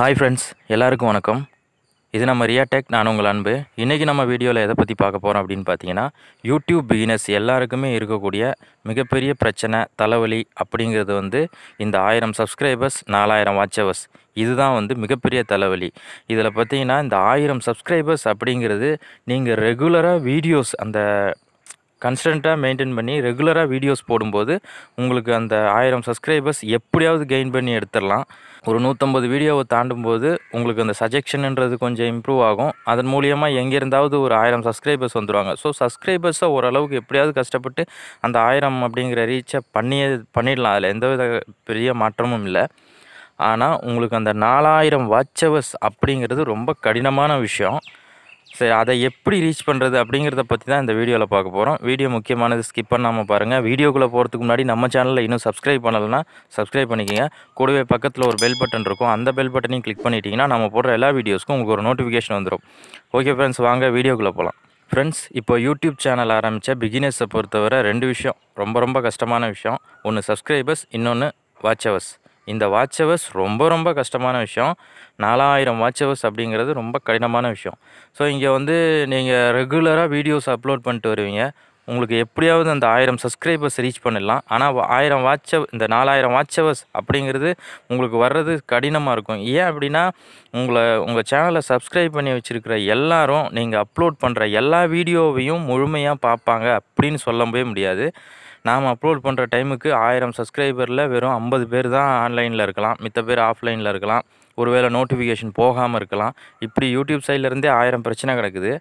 hi friends எல்லாருக்கும் வணக்கம் இது நம்ம ரியாடெக் நான் உங்கள் அன்பு இன்றைக்கி நம்ம வீடியோவில் எதை பற்றி பார்க்க போகிறோம் அப்படின்னு பார்த்தீங்கன்னா யூடியூப் பிகினஸ் எல்லாருக்குமே இருக்கக்கூடிய மிகப்பெரிய பிரச்சனை தலைவலி அப்படிங்கிறது வந்து இந்த ஆயிரம் சப்ஸ்கிரைபர்ஸ் நாலாயிரம் வாட்சவர்ஸ் இதுதான் வந்து மிகப்பெரிய தலைவலி இதில் பார்த்தீங்கன்னா இந்த ஆயிரம் சப்ஸ்கிரைபர்ஸ் அப்படிங்கிறது நீங்கள் ரெகுலராக வீடியோஸ் அந்த கன்ஸ்டண்ட்டாக மெயின்டைன் பண்ணி ரெகுலராக வீடியோஸ் போடும்போது உங்களுக்கு அந்த ஆயிரம் சப்ஸ்கிரைபர்ஸ் எப்படியாவது கெயின் பண்ணி எடுத்துடலாம் ஒரு நூற்றம்பது வீடியோவை தாண்டும் போது உங்களுக்கு அந்த சஜெக்ஷன்ன்றது கொஞ்சம் இம்ப்ரூவ் ஆகும் அதன் மூலியமாக எங்கேருந்தாவது ஒரு ஆயிரம் சப்ஸ்கிரைபர்ஸ் வந்துடுவாங்க ஸோ சப்ஸ்கிரைபர்ஸை ஓரளவுக்கு எப்படியாவது கஷ்டப்பட்டு அந்த ஆயிரம் அப்படிங்கிற ரீச்சை பண்ணியே பண்ணிடலாம் அதில் எந்தவித பெரிய மாற்றமும் இல்லை ஆனால் உங்களுக்கு அந்த நாலாயிரம் வாட்சவர்ஸ் அப்படிங்கிறது ரொம்ப கடினமான விஷயம் சரி அதை எப்படி ரீச் பண்ணுறது அப்படிங்கிறத பற்றி தான் இந்த வீடியோவில் பார்க்க போகிறோம் வீடியோ முக்கியமானது ஸ்கிப் பண்ணாமல் பாருங்கள் வீடியோக்குள்ளே போகிறதுக்கு முன்னாடி நம்ம சேனலில் இன்னும் சப்ஸ்கிரைப் பண்ணலைன்னா சப்ஸ்கிரைப் பண்ணிக்கோங்க கூடவே பக்கத்தில் ஒரு பெல் பட்டன் இருக்கும் அந்த பெல் பட்டனையும் கிளிக் பண்ணிட்டீங்கன்னா நம்ம போடுற எல்லா வீடியோஸ்க்கும் உங்களுக்கு ஒரு நோட்டிஃபிகேஷன் வந்துடும் ஓகே ஃப்ரெண்ட்ஸ் வாங்க வீடியோக்குள்ளே போகலாம் ஃப்ரெண்ட்ஸ் இப்போ யூடியூப் சேனல் ஆரம்பித்த பிகினர்ஸை பொறுத்தவரை ரெண்டு விஷயம் ரொம்ப ரொம்ப கஷ்டமான விஷயம் ஒன்று சப்ஸ்கிரைபர்ஸ் இன்னொன்று வாட்ச் இந்த வாட்ச் ஹவர்ஸ் ரொம்ப ரொம்ப கஷ்டமான விஷயம் நாலாயிரம் வாட்ச் ஹவர்ஸ் அப்படிங்கிறது ரொம்ப கடினமான விஷயம் ஸோ இங்கே வந்து நீங்கள் ரெகுலராக வீடியோஸ் அப்லோட் பண்ணிட்டு வருவீங்க உங்களுக்கு எப்படியாவது அந்த ஆயிரம் சப்ஸ்கிரைபர்ஸ் ரீச் பண்ணிடலாம் ஆனால் ஆயிரம் வாட்ச் இந்த நாலாயிரம் வாட்ச் ஹவர்ஸ் அப்படிங்கிறது உங்களுக்கு வர்றது கடினமாக இருக்கும் ஏன் அப்படின்னா உங்களை உங்கள் சேனலை சப்ஸ்கிரைப் பண்ணி வச்சுருக்கிற எல்லாரும் நீங்கள் அப்லோட் பண்ணுற எல்லா வீடியோவையும் முழுமையாக பார்ப்பாங்க அப்படின்னு சொல்லவே முடியாது நாம் அப்லோட் பண்ணுற டைமுக்கு ஆயிரம் சப்ஸ்கிரைபரில் வெறும் ஐம்பது பேர் தான் ஆன்லைனில் இருக்கலாம் மித்த பேர் ஆஃப்லைனில் இருக்கலாம் ஒருவேளை நோட்டிஃபிகேஷன் போகாமல் இருக்கலாம் இப்படி யூடியூப் சைட்லேருந்தே ஆயிரம் பிரச்சனை கிடக்குது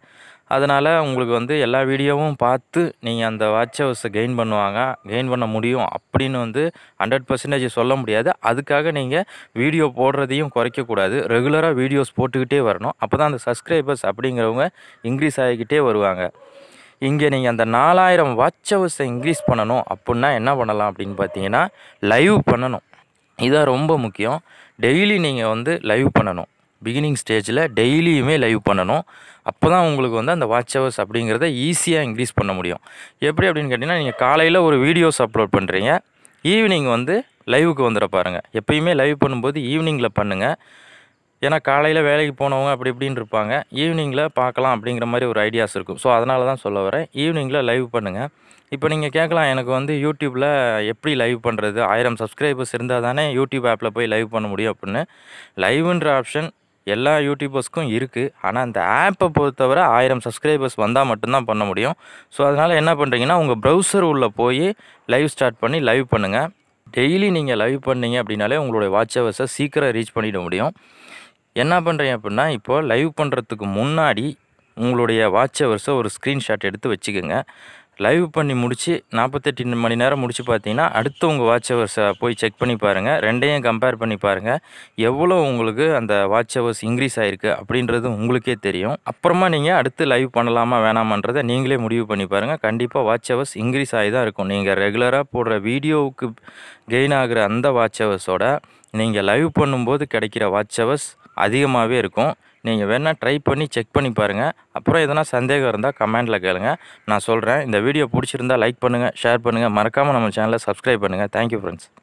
அதனால் உங்களுக்கு வந்து எல்லா வீடியோவும் பார்த்து நீங்கள் அந்த வாட்ச் ஹவுஸை கெயின் பண்ணுவாங்க கெயின் பண்ண முடியும் அப்படின்னு வந்து ஹண்ட்ரட் பர்சன்டேஜ் சொல்ல முடியாது அதுக்காக நீங்கள் வீடியோ போடுறதையும் குறைக்கக்கூடாது ரெகுலராக வீடியோஸ் போட்டுக்கிட்டே வரணும் அப்போ தான் அந்த சப்ஸ்கிரைபர்ஸ் அப்படிங்கிறவங்க இன்க்ரீஸ் ஆகிக்கிட்டே வருவாங்க இங்கே நீங்கள் அந்த நாலாயிரம் வாட்ச் ஹவர்ஸை இன்க்ரீஸ் பண்ணணும் அப்புடின்னா என்ன பண்ணலாம் அப்படின்னு பார்த்தீங்கன்னா லைவ் பண்ணணும் இதான் ரொம்ப முக்கியம் டெய்லி நீங்கள் வந்து லைவ் பண்ணணும் பிகினிங் ஸ்டேஜில் டெய்லியுமே லைவ் பண்ணணும் அப்போ தான் உங்களுக்கு வந்து அந்த வாட்ச் ஹவர்ஸ் அப்படிங்கிறத ஈஸியாக இன்க்ரீஸ் பண்ண முடியும் எப்படி அப்படின்னு கேட்டிங்கன்னா நீங்கள் காலையில் ஒரு வீடியோஸ் அப்லோட் பண்ணுறீங்க ஈவினிங் வந்து லைவுக்கு வந்துட பாருங்கள் எப்பயுமே லைவ் பண்ணும்போது ஈவினிங்கில் பண்ணுங்கள் ஏன்னா காலையில் வேலைக்கு போனவங்க அப்படி இப்படின்னு இருப்பாங்க ஈவினிங்கில் பார்க்கலாம் அப்படிங்கிற மாதிரி ஒரு ஐடியாஸ் இருக்கும் ஸோ அதனால தான் சொல்ல வரேன் ஈவினிங்கில் லைவ் பண்ணுங்கள் இப்போ நீங்கள் கேட்கலாம் எனக்கு வந்து யூடியூப்பில் எப்படி லைவ் பண்ணுறது ஆயிரம் சப்ஸ்கிரைபர்ஸ் இருந்தால் தானே யூடியூப் ஆப்பில் போய் லைவ் பண்ண முடியும் அப்படின்னு லைவுன்ற ஆப்ஷன் எல்லா யூடியூபர்ஸ்க்கும் இருக்குது ஆனால் அந்த ஆப்பை பொறுத்தவரை ஆயிரம் சப்ஸ்கிரைபர்ஸ் வந்தால் மட்டும்தான் பண்ண முடியும் ஸோ அதனால் என்ன பண்ணுறீங்கன்னா உங்கள் ப்ரௌசர் உள்ளே போய் லைவ் ஸ்டார்ட் பண்ணி லைவ் பண்ணுங்கள் டெய்லி நீங்கள் லைவ் பண்ணீங்க அப்படின்னாலே உங்களுடைய வாட்ச் ஹவர்ஸை சீக்கிரம் ரீச் பண்ணிட முடியும் என்ன பண்ணுறீங்க அப்படின்னா இப்போது லைவ் பண்ணுறதுக்கு முன்னாடி உங்களுடைய வாட்ச் ஹவர்ஸை ஒரு ஸ்க்ரீன்ஷாட் எடுத்து வச்சுக்கோங்க லைவ் பண்ணி முடித்து நாற்பத்தெட்டு மணி நேரம் முடித்து பார்த்தீங்கன்னா அடுத்து உங்கள் வாட்ச் ஹவர்ஸை போய் செக் பண்ணி பாருங்கள் ரெண்டையும் கம்பேர் பண்ணி பாருங்கள் எவ்வளோ உங்களுக்கு அந்த வாட்ச் ஹவர்ஸ் இன்க்ரீஸ் ஆகிருக்கு அப்படின்றது உங்களுக்கே தெரியும் அப்புறமா நீங்கள் அடுத்து லைவ் பண்ணலாமா வேணாமான்றதை நீங்களே முடிவு பண்ணி பாருங்கள் கண்டிப்பாக வாட்ச் ஹவர்ஸ் இன்க்ரீஸ் ஆகி தான் இருக்கும் நீங்கள் ரெகுலராக போடுற வீடியோவுக்கு கெயின் ஆகிற அந்த வாட்ச் ஹவர்ஸோட நீங்கள் லைவ் பண்ணும்போது கிடைக்கிற வாட்ச் ஹவர்ஸ் அதிகமாகவே இருக்கும் நீங்கள் வேணால் ட்ரை பண்ணி செக் பண்ணி பாருங்கள் அப்புறம் எதனா சந்தேகம் இருந்தால் கமெண்ட்டில் கேளுங்கள் நான் சொல்கிறேன் இந்த வீடியோ பிடிச்சிருந்தால் லைக் பண்ணுங்கள் ஷேர் பண்ணுங்கள் மறக்காமல் நம்ம சேனலை சப்ஸ்கிரைப் பண்ணுங்கள் தேங்க்யூ ஃப்ரெண்ட்ஸ்